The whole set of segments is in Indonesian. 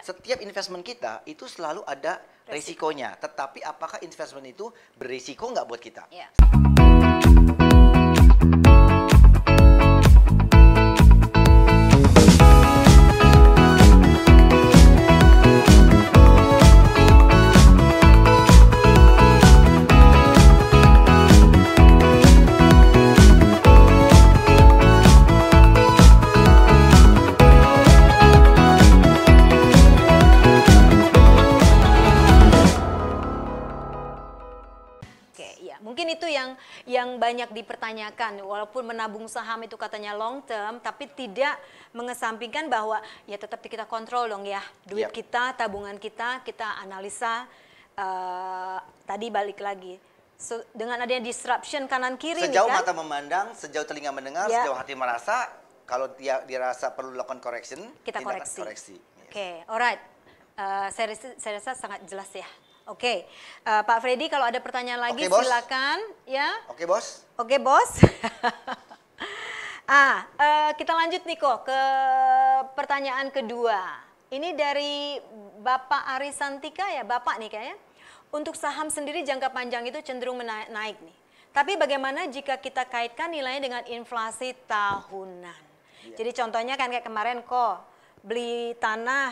Ya. Setiap investment kita itu selalu ada resiko. resikonya. Tetapi apakah investment itu berisiko nggak buat kita? Ya. banyak dipertanyakan walaupun menabung saham itu katanya long term tapi tidak mengesampingkan bahwa ya tetap kita kontrol dong ya duit yep. Ya. kita tabungan kita kita analisa uh, tadi balik lagi so, dengan adanya disruption kanan kiri sejauh nih, kan? mata memandang sejauh telinga mendengar yep. Ya. sejauh hati merasa kalau dia dirasa perlu lakukan correction kita koreksi, koreksi. Yes. oke okay. alright uh, saya, saya rasa sangat jelas ya Oke, okay. uh, eh, Pak Freddy kalau ada pertanyaan lagi okay, silakan ya. Oke okay, bos. Oke okay, bos. ah, uh, kita lanjut Niko ke pertanyaan kedua. Ini dari Bapak Ari Santika ya, Bapak nih kayaknya. Untuk saham sendiri jangka panjang itu cenderung menaik naik nih. Tapi bagaimana jika kita kaitkan nilainya dengan inflasi tahunan? Yeah. Jadi contohnya kan kayak kemarin kok beli tanah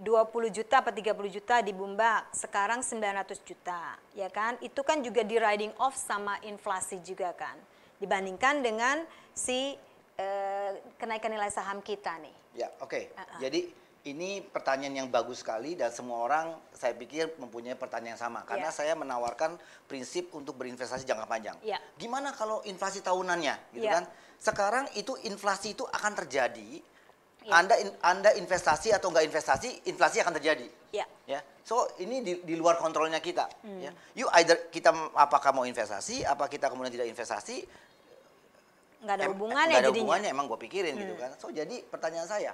20 juta atau 30 juta di Bumbak, sekarang 900 juta, ya kan? Itu kan juga di riding off sama inflasi juga kan. Dibandingkan dengan si eh, kenaikan nilai saham kita nih. Ya, oke. Okay. Uh -uh. Jadi ini pertanyaan yang bagus sekali dan semua orang saya pikir mempunyai pertanyaan yang sama ya. karena yeah. saya menawarkan prinsip untuk berinvestasi jangka panjang. Yeah. Gimana kalau inflasi tahunannya gitu yeah. kan? Sekarang itu inflasi itu akan terjadi Yeah. Anda in, Anda investasi atau nggak investasi, inflasi akan terjadi. Iya. Ya. Yeah. Yeah. So ini di, di luar kontrolnya kita. Mm. Ya. You either kita apakah mau investasi, apa kita kemudian tidak investasi? Nggak ada hubungannya. Em, nggak ada jadinya. hubungannya. Emang gue pikirin mm. gitu hmm. kan. So jadi pertanyaan saya,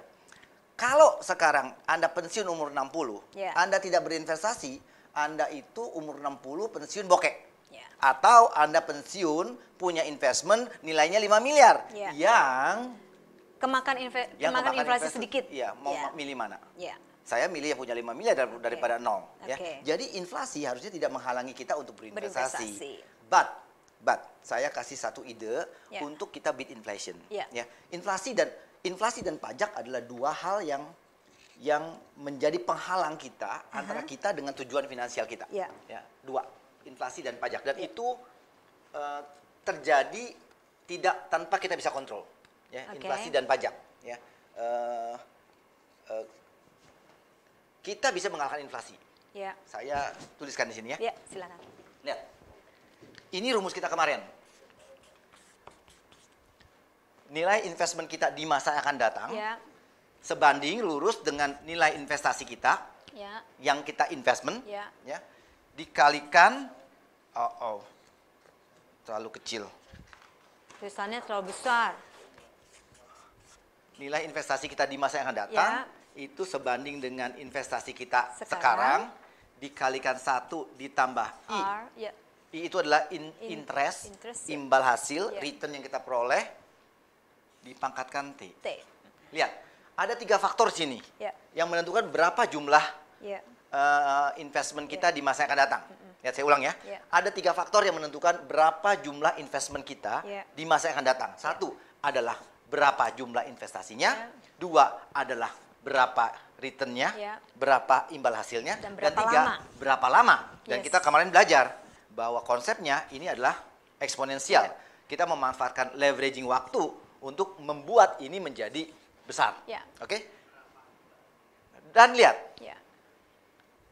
kalau sekarang Anda pensiun umur 60, yeah. Iya. Anda tidak berinvestasi, Anda itu umur 60 pensiun bokek. Yeah. Atau Anda pensiun punya investment nilainya 5 miliar yeah. yang kemakan, inve, yang kemakan, kemakan inflasi, inflasi sedikit. Iya, mau yeah. milih mana? Yeah. Saya milih yang punya 5 miliar dar okay. daripada nol. Okay. Ya. Jadi inflasi harusnya tidak menghalangi kita untuk berinvestasi. berinvestasi. But, but saya kasih satu ide yeah. untuk kita beat inflation. Yeah. Ya, inflasi dan inflasi dan pajak adalah dua hal yang yang menjadi penghalang kita uh -huh. antara kita dengan tujuan finansial kita. Yeah. Ya, dua, inflasi dan pajak dan yeah. itu uh, terjadi tidak tanpa kita bisa kontrol ya okay. inflasi dan pajak ya uh, uh, kita bisa mengalahkan inflasi yeah. saya tuliskan di sini ya, yeah, silakan lihat ini rumus kita kemarin nilai investment kita di masa akan datang yeah. sebanding lurus dengan nilai investasi kita yeah. yang kita investment yeah. ya dikalikan oh oh terlalu kecil tulisannya terlalu besar nilai investasi kita di masa yang akan datang ya. itu sebanding dengan investasi kita sekarang, sekarang dikalikan satu ditambah R, i. Ya. I itu adalah in, in, interest, interest, ya. imbal hasil, ya. return yang kita peroleh dipangkatkan t. t. Lihat, ada tiga faktor sini ya. yang menentukan berapa jumlah ya. uh, investment kita ya. di masa yang akan datang. Lihat saya ulang ya. ya. Ada tiga faktor yang menentukan berapa jumlah investment kita ya. di masa yang akan datang. Satu ya. adalah berapa jumlah investasinya, ya. dua adalah berapa returnnya, ya. berapa imbal hasilnya, dan, berapa dan tiga lama. berapa lama. Dan yes. kita kemarin belajar bahwa konsepnya ini adalah eksponensial. Ya. Kita memanfaatkan leveraging waktu untuk membuat ini menjadi besar. Ya. Oke? Okay? Dan lihat, ya.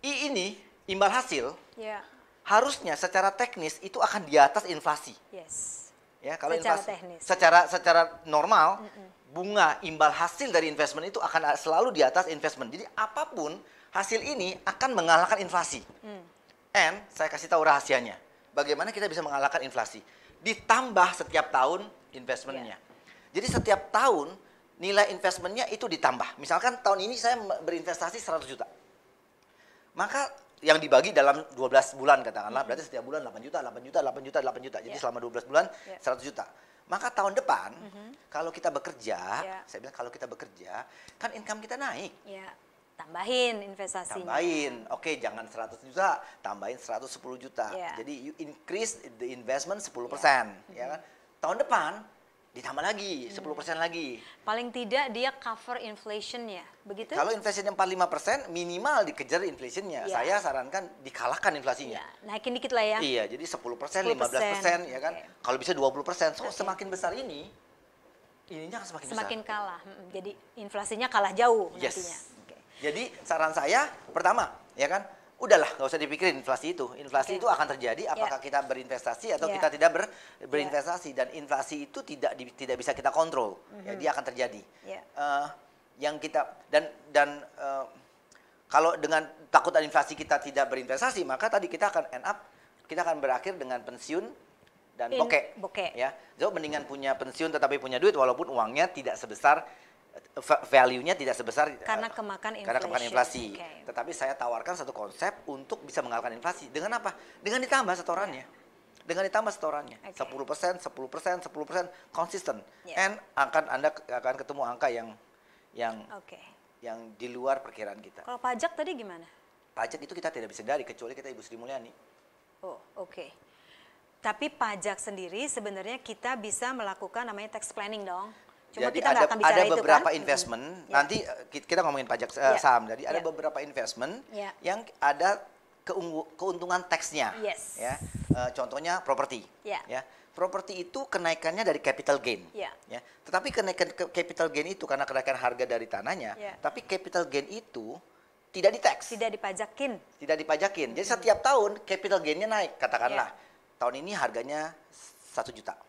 I ini imbal hasil ya. harusnya secara teknis itu akan di atas inflasi. Yes ya kalau secara teknis. secara secara normal mm hmm bunga imbal hasil dari investment itu akan selalu di atas investment jadi apapun hasil ini akan mengalahkan inflasi mm. and saya kasih tahu rahasianya bagaimana kita bisa mengalahkan inflasi ditambah setiap tahun investmentnya yeah. jadi setiap tahun nilai investmentnya itu ditambah misalkan tahun ini saya berinvestasi 100 juta maka yang dibagi dalam 12 bulan katakanlah mm hmm. berarti setiap bulan 8 juta 8 juta 8 juta 8 juta jadi yeah. selama 12 bulan yeah. 100 juta maka tahun depan mm -hmm. kalau kita bekerja yeah. saya bilang kalau kita bekerja kan income kita naik yeah. tambahin investasinya tambahin oke okay, jangan 100 juta tambahin 110 juta yeah. jadi you increase the investment 10% yeah. mm -hmm. ya mm-hmm. kan tahun depan ditambah lagi hmm. 10% lagi. Paling tidak dia cover inflation-nya, begitu? Kalau inflation 45% minimal dikejar inflation-nya. Iya. Saya sarankan dikalahkan inflasinya. Yeah. Naikin dikit lah ya. Iya, jadi 10%, 10%. 15% ya kan. Okay. Kalau bisa 20%. So okay. semakin besar ini ininya akan semakin, semakin besar. kalah. Hmm, hmm. Jadi inflasinya kalah jauh yes. nantinya. Okay. Jadi saran saya pertama, ya kan? udahlah nggak usah dipikirin inflasi itu inflasi okay. itu akan terjadi iya. apakah yeah. kita berinvestasi atau yeah. kita tidak ber, iya. berinvestasi dan inflasi itu tidak di, tidak bisa kita kontrol mm -hmm. ya mhm. dia akan terjadi yeah. Iya. uh, yang kita dan dan uh, kalau dengan takut ada inflasi kita tidak berinvestasi maka tadi kita akan end up kita akan berakhir dengan pensiun dan bokeh. bokeh ya jauh mendingan punya pensiun tetapi punya duit walaupun uangnya tidak sebesar value-nya tidak sebesar eh, karena kemakan inflasi. Karena kemakan inflasi. Okay. Tetapi saya tawarkan satu konsep untuk bisa mengalahkan inflasi. Dengan apa? Dengan ditambah setorannya. Yeah. Dengan ditambah setorannya. Okay. 10%, 10%, 10% konsisten. Yeah. And akan Anda akan ketemu angka yang yang okay. yang di luar perkiraan kita. Kalau pajak tadi gimana? Pajak itu kita tidak bisa dari kecuali kita Ibu Sri Mulyani. Oh, oke. Okay. Tapi pajak sendiri sebenarnya kita bisa melakukan namanya tax planning dong. Cuma jadi ya, kita ada, akan ada beberapa itu, kan? investment. Hmm. Nanti eh, kita ngomongin pajak yeah. Ya. saham. Jadi ada beberapa investment yeah. yang ada keuntungan teksnya. Yes. Ya, uh, contohnya properti. Yeah. Ya, properti itu kenaikannya dari capital gain. Yeah. Ya, tetapi kenaikan capital gain itu karena kenaikan harga dari tanahnya. Yeah. Tapi capital gain itu tidak diteks. Tidak dipajakin. Tidak dipajakin. Jadi setiap tahun capital gainnya naik. Katakanlah yeah. tahun ini harganya satu juta.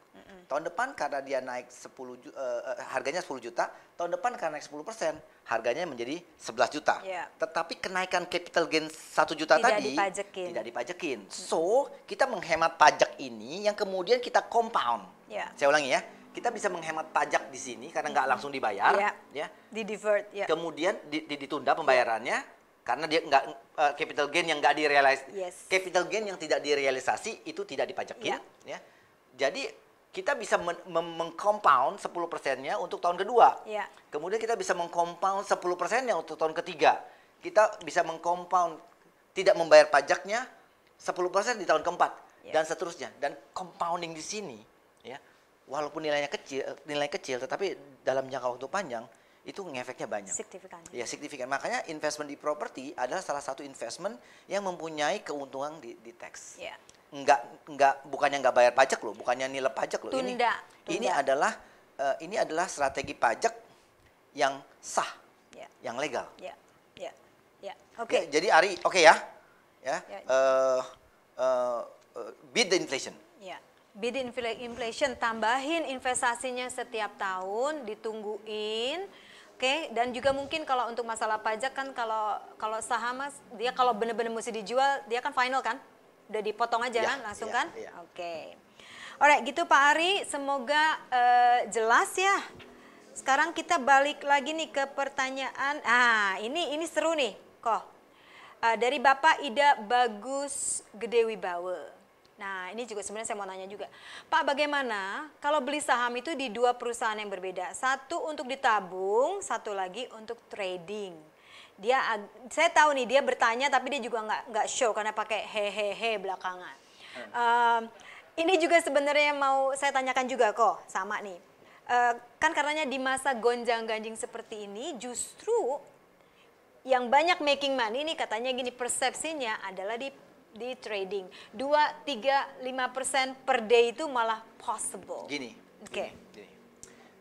Tahun depan karena dia naik 10 uh, eh, eh, harganya 10 juta, tahun depan karena naik 10 persen, harganya menjadi 11 juta. Yeah. Tetapi kenaikan capital gain 1 juta tidak tadi dipajekin. tidak dipajekin. Hmm. So, kita menghemat pajak ini yang kemudian kita compound. Yeah. Saya ulangi ya kita bisa menghemat pajak di sini karena nggak hmm. langsung dibayar, yeah. ya. Di divert, ya. Yeah. Kemudian di, di, ditunda pembayarannya karena dia nggak uh, capital gain yang nggak direalisasi. yes. capital gain yang tidak direalisasi itu tidak dipajakin, ya. ya. Jadi kita bisa mengcompound 10 persennya untuk tahun kedua. Ya. Kemudian kita bisa mengcompound 10 persennya untuk tahun ketiga. Kita bisa mengcompound tidak membayar pajaknya 10 persen di tahun keempat ya. dan seterusnya. Dan compounding di sini, ya walaupun nilainya kecil, nilai kecil, tetapi dalam jangka waktu panjang itu ngefeknya banyak. Signifikan. Ya signifikan. Makanya investment di properti adalah salah satu investment yang mempunyai keuntungan di, di tax. Ya nggak nggak bukannya nggak bayar pajak loh, bukannya nilai pajak loh. Tunda. Ini Tunda. ini adalah uh, ini adalah strategi pajak yang sah, ya. yang legal. Ya, ya, ya. Oke. Okay. Ya, jadi Ari, oke okay ya, ya. ya. Uh, uh, beat the inflation. Ya. beat Bid inflation tambahin investasinya setiap tahun, ditungguin. Oke, okay? dan juga mungkin kalau untuk masalah pajak kan kalau kalau saham mas dia kalau benar-benar mesti dijual dia kan final kan? udah dipotong aja ya, kan langsung ya, kan? Ya. Oke. Okay. Alright, gitu Pak Ari, semoga uh, jelas ya. Sekarang kita balik lagi nih ke pertanyaan. Ah, ini ini seru nih, kok. Uh, dari Bapak Ida Bagus Gede Wibawa. Nah, ini juga sebenarnya saya mau nanya juga. Pak, bagaimana kalau beli saham itu di dua perusahaan yang berbeda? Satu untuk ditabung, satu lagi untuk trading dia saya tahu nih dia bertanya tapi dia juga nggak nggak show karena pakai hehehe belakangan hmm. uh, ini juga sebenarnya mau saya tanyakan juga kok sama nih uh, kan karenanya di masa gonjang ganjing seperti ini justru yang banyak making money ini katanya gini persepsinya adalah di di trading dua tiga lima persen per day itu malah possible gini oke okay.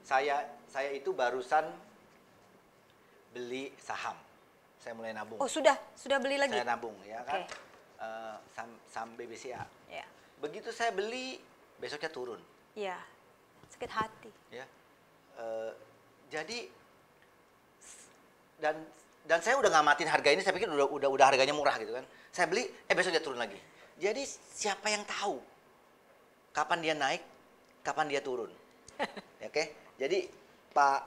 saya saya itu barusan beli saham saya mulai nabung. Oh sudah, sudah beli lagi? Saya nabung ya okay. kan, uh, sam, sam BBCA. Yeah. Begitu saya beli, besoknya turun. Iya, yeah. sakit hati. Ya, uh, jadi dan dan saya udah ngamatin harga ini, saya pikir udah udah udah harganya murah gitu kan. Saya beli, eh besoknya turun lagi. Jadi siapa yang tahu kapan dia naik, kapan dia turun? Ya, oke, okay? jadi Pak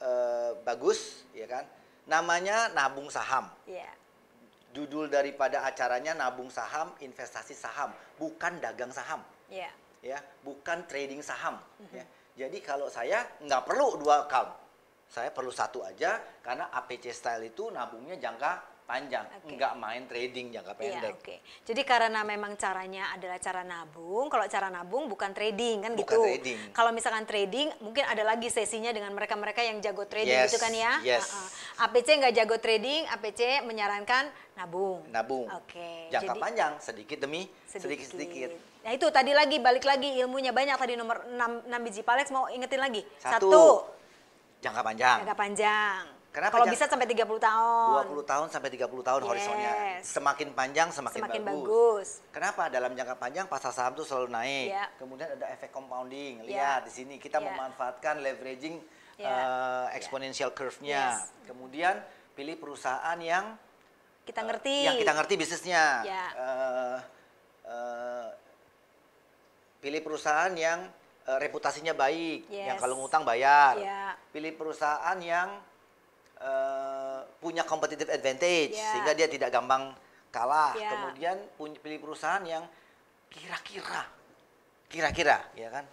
uh, Bagus ya kan namanya nabung saham. Yeah. Judul daripada acaranya nabung saham, investasi saham, bukan dagang saham. Yeah. Ya, bukan trading saham. Mm-hmm. Ya. Jadi kalau saya nggak perlu dua account, saya perlu satu aja karena APC style itu nabungnya jangka panjang, okay. nggak main trading jangka iya, pendek. Ya, okay. Jadi karena memang caranya adalah cara nabung, kalau cara nabung bukan trading kan bukan gitu. Trading. Kalau misalkan trading mungkin ada lagi sesinya dengan mereka-mereka yang jago trading yes, gitu kan ya. Yes. Uh -uh. APC nggak jago trading, APC menyarankan nabung. Nabung. Oke. Okay. Jangka Jadi, panjang sedikit demi sedikit. sedikit. Nah itu tadi lagi balik lagi ilmunya banyak tadi nomor 6, 6 biji Palex mau ingetin lagi. Satu. Satu. Jangka panjang. Jangka panjang. Karena Kalau bisa sampai 30 tahun. 20 tahun sampai 30 tahun yes. horizonnya. Semakin panjang semakin, semakin bagus. bagus. Kenapa? Dalam jangka panjang pasar saham itu selalu naik. Yeah. Kemudian ada efek compounding. Ya. Lihat yeah. di sini kita yeah. memanfaatkan leveraging yeah. Ya. uh, ya. exponential yeah. curve-nya. Yes. Kemudian pilih perusahaan yang kita eh, ngerti. Uh, yang kita ngerti bisnisnya. Yeah. Uh, eh, uh, pilih perusahaan yang uh, reputasinya baik, yes. yang kalau ngutang bayar. Yeah. Pilih perusahaan yang Eh, punya competitive advantage yeah. sehingga dia tidak gampang kalah. Yeah. Kemudian pilih perusahaan yang kira-kira kira-kira ya kan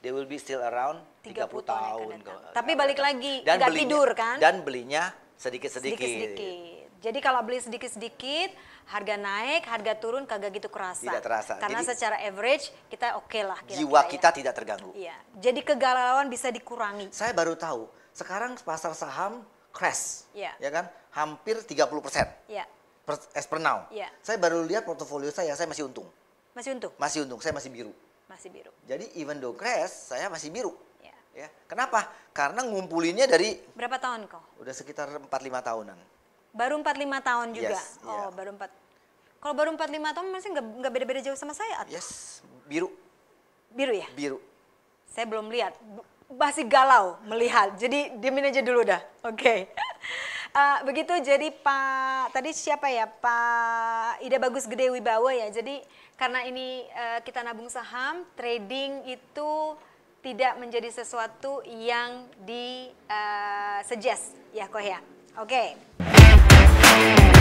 they will be still around 30, 30 tahun. Ke, Tapi balik lagi dan belinya, tidur kan? Dan belinya sedikit-sedikit. Sedikit-sedikit. Jadi kalau beli sedikit-sedikit, harga naik, harga turun kagak gitu kerasa. Tidak terasa. Karena Jadi, secara average kita oke okay lah. Kira -kira jiwa ya. kita ya. tidak terganggu. Iya. Jadi kegalauan bisa dikurangi. Saya baru tahu sekarang pasar saham crash, yeah. ya kan? Hampir 30 persen. Yeah. Per, as per now. Yeah. Saya baru lihat portofolio saya, saya masih untung. Masih untung? Masih untung, saya masih biru. Masih biru. Jadi even though crash, saya masih biru. Yeah. Ya. Kenapa? Karena ngumpulinnya dari... Berapa tahun kok? Udah sekitar 4-5 tahunan. Baru empat lima tahun juga? Yes, iya. oh, yeah. baru empat Kalau baru empat lima tahun masih nggak beda-beda jauh sama saya? Atau? Yes, biru. Biru ya? Biru. Saya belum lihat masih galau melihat. Jadi diamin aja dulu dah. Oke. Okay. Uh, eh, begitu jadi Pak tadi siapa ya Pak Ida Bagus Gede Wibawa ya. Jadi karena ini uh, kita nabung saham, trading itu tidak menjadi sesuatu yang di uh, suggest ya Koh ya. Oke. Okay.